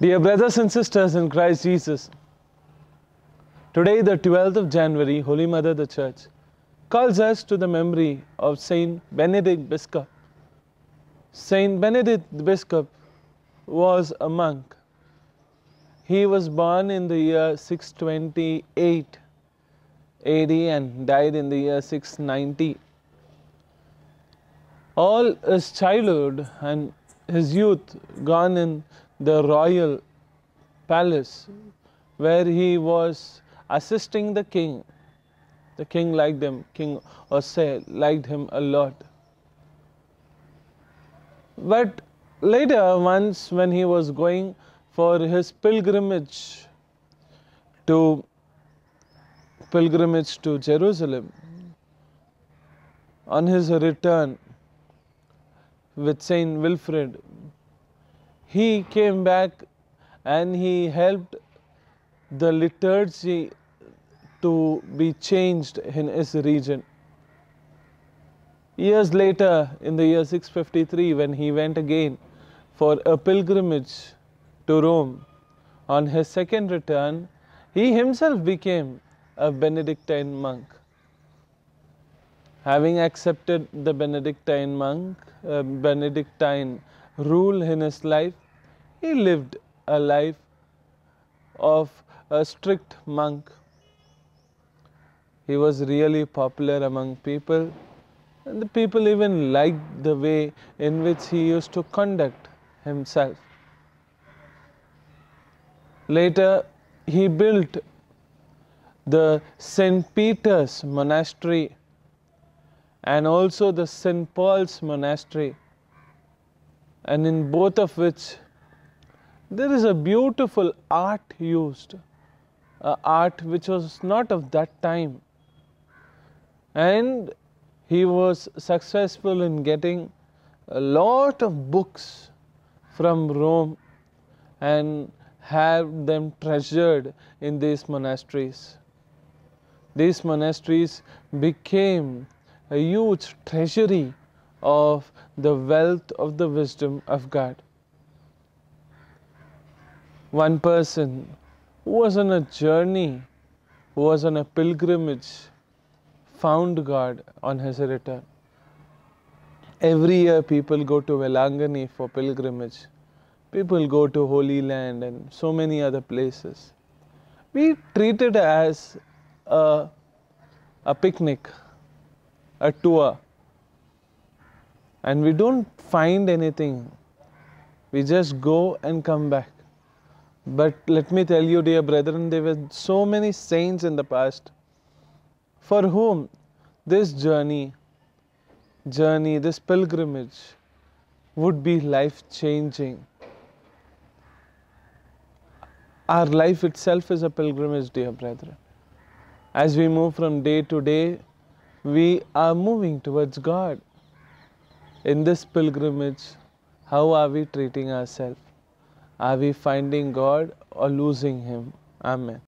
Dear brothers and sisters in Christ Jesus, today, the 12th of January, Holy Mother the Church calls us to the memory of Saint Benedict Biscop. Saint Benedict Biscop was a monk. He was born in the year 628 AD and died in the year 690. All his childhood and his youth gone in the royal palace where he was assisting the king. The king liked him, King Osei liked him a lot. But later, once when he was going for his pilgrimage to pilgrimage to Jerusalem, on his return with Saint Wilfrid, he came back and he helped the liturgy to be changed in his region. Years later, in the year 653, when he went again for a pilgrimage to Rome, on his second return, he himself became a Benedictine monk. Having accepted the Benedictine monk, uh, Benedictine rule in his life. He lived a life of a strict monk. He was really popular among people, and the people even liked the way in which he used to conduct himself. Later, he built the St. Peter's Monastery and also the St. Paul's Monastery and in both of which there is a beautiful art used, art which was not of that time. And he was successful in getting a lot of books from Rome and have them treasured in these monasteries. These monasteries became a huge treasury of the wealth of the wisdom of God. One person who was on a journey, who was on a pilgrimage, found God on his return. Every year, people go to Velangani for pilgrimage. People go to Holy Land and so many other places. We treat it as a, a picnic, a tour and we don't find anything. We just go and come back. But let me tell you, dear brethren, there were so many saints in the past for whom this journey, journey, this pilgrimage would be life changing. Our life itself is a pilgrimage, dear brethren. As we move from day to day, we are moving towards God in this pilgrimage, how are we treating ourselves? Are we finding God or losing Him? Amen.